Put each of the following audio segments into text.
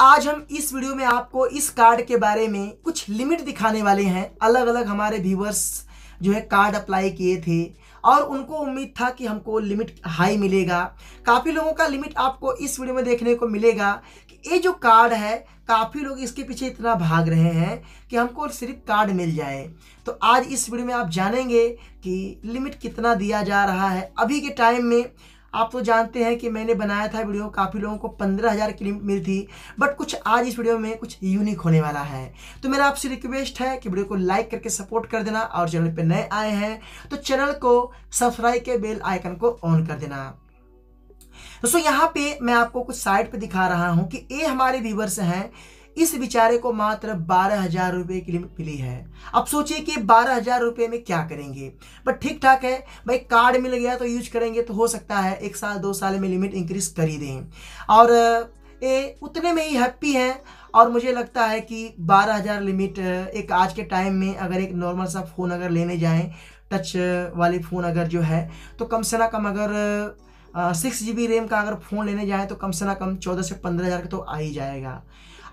आज हम इस वीडियो में आपको इस कार्ड के बारे में कुछ लिमिट दिखाने वाले हैं अलग अलग हमारे व्यूवर्स जो है कार्ड अप्लाई किए थे और उनको उम्मीद था कि हमको लिमिट हाई मिलेगा काफ़ी लोगों का लिमिट आपको इस वीडियो में देखने को मिलेगा कि ये जो कार्ड है काफ़ी लोग इसके पीछे इतना भाग रहे हैं कि हमको सिर्फ कार्ड मिल जाए तो आज इस वीडियो में आप जानेंगे कि लिमिट कितना दिया जा रहा है अभी के टाइम में आप तो जानते हैं कि मैंने बनाया था वीडियो काफ़ी लोगों को पंद्रह हज़ार की लिमिट मिली थी बट कुछ आज इस वीडियो में कुछ यूनिक होने वाला है तो मेरा आपसे रिक्वेस्ट है कि वीडियो को लाइक करके सपोर्ट कर देना और चैनल पर नए आए हैं तो चैनल को सब्सक्राइब के बेल आइकन को ऑन कर देना दोस्तों यहाँ पे मैं आपको कुछ साइट पे दिखा रहा हूँ कि ये हमारे व्यूवर्स हैं इस बेचारे को मात्र बारह हजार रुपये की लिमिट मिली है अब सोचिए कि बारह हजार रुपये में क्या करेंगे बट ठीक ठाक है भाई कार्ड मिल गया तो यूज करेंगे तो हो सकता है एक साल दो साल में लिमिट इंक्रीज कर ही दें और ये उतने में ही हैप्पी हैं और मुझे लगता है कि बारह हज़ार लिमिट एक आज के टाइम में अगर एक नॉर्मल सा फ़ोन अगर लेने जाएं टच वाले फ़ोन अगर जो है तो कम से ना कम अगर सिक्स जी बी रैम का अगर फ़ोन लेने जाएँ तो कम से ना कम चौदह से पंद्रह हज़ार का तो आ ही जाएगा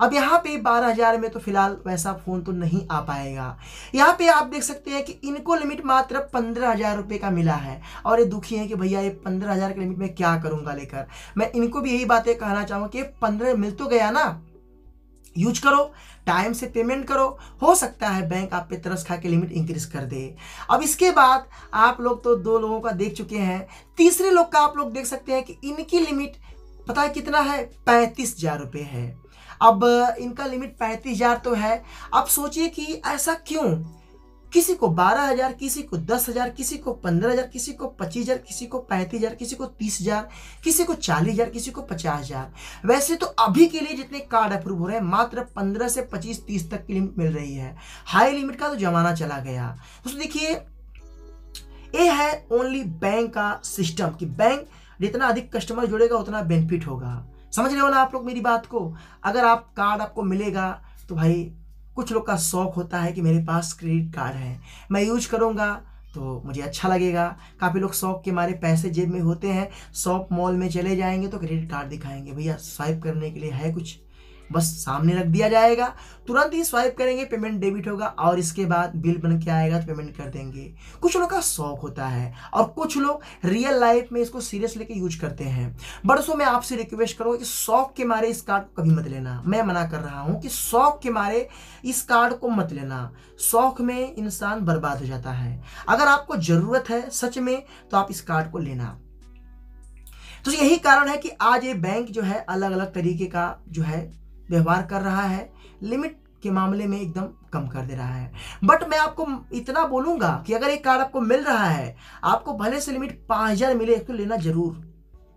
अब यहाँ पे बारह हज़ार में तो फिलहाल वैसा फ़ोन तो नहीं आ पाएगा यहाँ पे आप देख सकते हैं कि इनको लिमिट मात्र पंद्रह हज़ार रुपये का मिला है और ये दुखी है कि भैया ये पंद्रह हज़ार के लिमिट में क्या करूँगा लेकर मैं इनको भी यही बातें कहना चाहूँगा कि पंद्रह मिल तो गया ना यूज करो टाइम से पेमेंट करो हो सकता है बैंक आप पे तरस खा के लिमिट इंक्रीज कर दे अब इसके बाद आप लोग तो दो लोगों का देख चुके हैं तीसरे लोग का आप लोग देख सकते हैं कि इनकी लिमिट पता है कितना है पैंतीस हजार रुपये है अब इनका लिमिट पैंतीस हज़ार तो है अब सोचिए कि ऐसा क्यों किसी को बारह हजार किसी को दस हजार किसी को पंद्रह हजार किसी को पच्चीस हजार किसी को पैंतीस हजार किसी को तीस हजार किसी को चालीस हजार किसी को पचास हजार वैसे तो अभी के लिए जितने कार्ड अप्रूव हो रहे हैं मात्र पंद्रह से पच्चीस तीस तक की लिमिट मिल रही है हाई लिमिट का तो जमाना चला गया दोस्तों देखिए ये है ओनली बैंक का सिस्टम कि बैंक जितना अधिक कस्टमर जुड़ेगा उतना बेनिफिट होगा समझ रहे हो ना आप लोग मेरी बात को अगर आप कार्ड आपको मिलेगा तो भाई कुछ लोग का शौक होता है कि मेरे पास क्रेडिट कार्ड है मैं यूज करूँगा तो मुझे अच्छा लगेगा काफ़ी लोग शौक के मारे पैसे जेब में होते हैं शॉप मॉल में चले जाएंगे तो क्रेडिट कार्ड दिखाएंगे भैया स्वाइप करने के लिए है कुछ बस सामने रख दिया जाएगा तुरंत ही स्वाइप करेंगे पेमेंट डेबिट होगा और इसके बाद बिल बन के आएगा तो पेमेंट कर देंगे कुछ लोग का शौक होता है और कुछ लोग रियल लाइफ में इसको सीरियस लेके यूज करते हैं बरसों में आपसे रिक्वेस्ट करूँगा कि शौक के मारे इस कार्ड को कभी मत लेना मैं मना कर रहा हूँ कि शौक के मारे इस कार्ड को मत लेना शौक में इंसान बर्बाद हो जाता है अगर आपको ज़रूरत है सच में तो आप इस कार्ड को लेना तो यही कारण है कि आज ये बैंक जो है अलग अलग तरीके का जो है व्यवहार कर रहा है लिमिट के मामले में एकदम कम कर दे रहा है बट मैं आपको इतना बोलूंगा कि अगर एक कार्ड आपको मिल रहा है आपको भले से लिमिट पाँच हजार मिले इसको लेना जरूर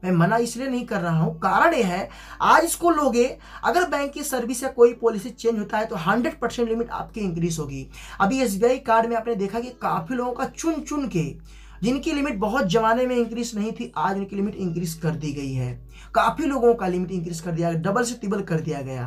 मैं मना इसलिए नहीं कर रहा हूं कारण यह है आज इसको लोगे अगर बैंक की सर्विस या कोई पॉलिसी चेंज होता है तो 100 परसेंट लिमिट आपकी इंक्रीज होगी अभी एस कार्ड में आपने देखा कि काफ़ी लोगों का चुन चुन के जिनकी लिमिट बहुत ज़माने में इंक्रीज नहीं थी आज उनकी लिमिट इंक्रीज कर दी गई है काफ़ी लोगों का लिमिट इंक्रीज कर दिया गया डबल से ट्रिबल कर दिया गया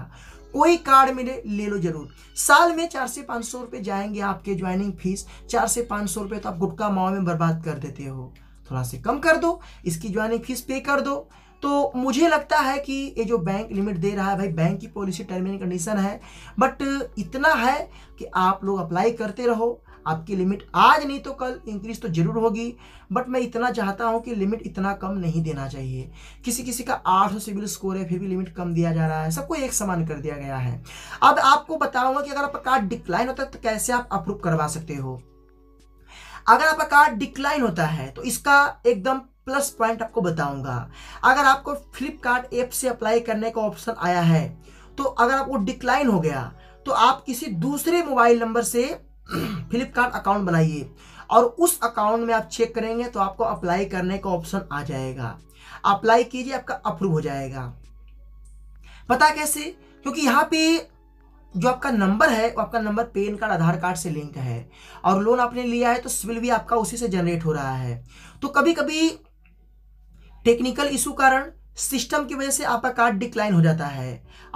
कोई कार्ड मिले ले लो जरूर साल में चार से पाँच सौ रुपये जाएंगे आपके ज्वाइनिंग फीस चार से पाँच सौ रुपये तो आप गुटका माओ में बर्बाद कर देते हो थोड़ा से कम कर दो इसकी ज्वाइनिंग फीस पे कर दो तो मुझे लगता है कि ये जो बैंक लिमिट दे रहा है भाई बैंक की पॉलिसी टर्म एंड कंडीशन है बट इतना है कि आप लोग अप्लाई करते रहो आपकी लिमिट आज नहीं तो कल इंक्रीज तो जरूर होगी बट मैं इतना चाहता हूं कि लिमिट इतना कम नहीं देना चाहिए किसी किसी का 800 सिविल स्कोर है फिर भी लिमिट कम दिया जा रहा है सबको एक समान कर दिया गया है अब आपको बताऊंगा कि अगर आपका कार्ड डिक्लाइन होता है तो कैसे आप अप्रूव करवा सकते हो अगर आपका कार्ड डिक्लाइन होता है तो इसका एकदम प्लस पॉइंट आपको बताऊंगा अगर आपको फ्लिपकार्ट ऐप से अप्लाई करने का ऑप्शन आया है तो अगर आपको डिक्लाइन हो गया तो आप किसी दूसरे मोबाइल नंबर से फ्लिपकार्ट अकाउंट बनाइए और उस अकाउंट में आप चेक करेंगे तो आपको अप्लाई करने का ऑप्शन आ जाएगा अप्लाई कीजिए आपका अप्रूव हो जाएगा पता कैसे क्योंकि यहाँ पे जो आपका नंबर है वो आपका number PAN card Aadhaar card से लिंक है और लोन आपने लिया है तो सिविल भी आपका उसी से जनरेट हो रहा है तो कभी कभी टेक्निकल इशू कारण सिस्टम की वजह से आपका कार्ड डिक्लाइन हो जाता है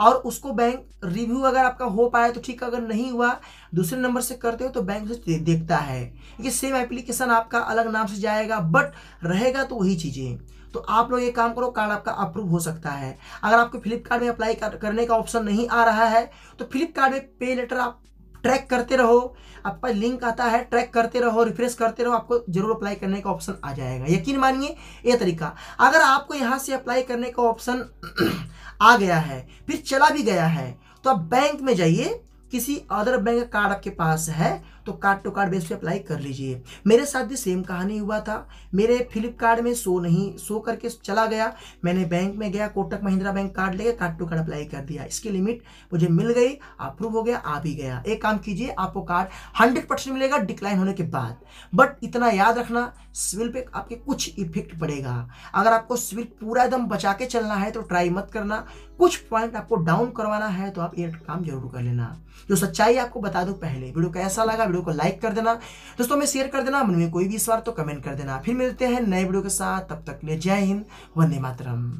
और उसको बैंक रिव्यू अगर आपका हो पाया तो ठीक अगर नहीं हुआ दूसरे नंबर से करते हो तो बैंक उसे देखता है ये सेम एप्लीकेशन आपका अलग नाम से जाएगा बट रहेगा तो वही चीज़ें तो आप लोग ये काम करो कार्ड आपका अप्रूव हो सकता है अगर आपको फ्लिपकार्ट में अप्लाई करने का ऑप्शन नहीं आ रहा है तो फ्लिपकार्ट में पे लेटर आप ट्रैक करते रहो आपका लिंक आता है ट्रैक करते रहो रिफ्रेश करते रहो आपको जरूर अप्लाई करने का ऑप्शन आ जाएगा यकीन मानिए ये तरीका अगर आपको यहाँ से अप्लाई करने का ऑप्शन आ गया है फिर चला भी गया है तो आप बैंक में जाइए किसी अदर बैंक कार्ड आपके पास है तो कार्ड टू कार्ड बेस पे अप्लाई कर लीजिए मेरे साथ भी सेम कहानी हुआ था मेरे फ्लिपकार्ट में शो नहीं शो करके चला गया मैंने बैंक में गया कोटक महिंद्रा बैंक कार्ड लेके कार्ड टू कार्ड अप्लाई कर दिया इसकी लिमिट मुझे मिल गई अप्रूव हो गया आ भी गया एक काम कीजिए आपको कार्ड हंड्रेड परसेंट मिलेगा डिक्लाइन होने के बाद बट इतना याद रखना सिविल पे आपके कुछ इफेक्ट पड़ेगा अगर आपको सिविल पूरा एकदम बचा के चलना है तो ट्राई मत करना कुछ पॉइंट आपको डाउन करवाना है तो आप ये काम जरूर कर लेना जो सच्चाई आपको बता दूं पहले वीडियो कैसा लगा वीडियो को लाइक कर देना दोस्तों में शेयर कर देना मन में कोई भी सवाल तो कमेंट कर देना फिर मिलते हैं नए वीडियो के साथ तब तक ले जय हिंद वंदे मातरम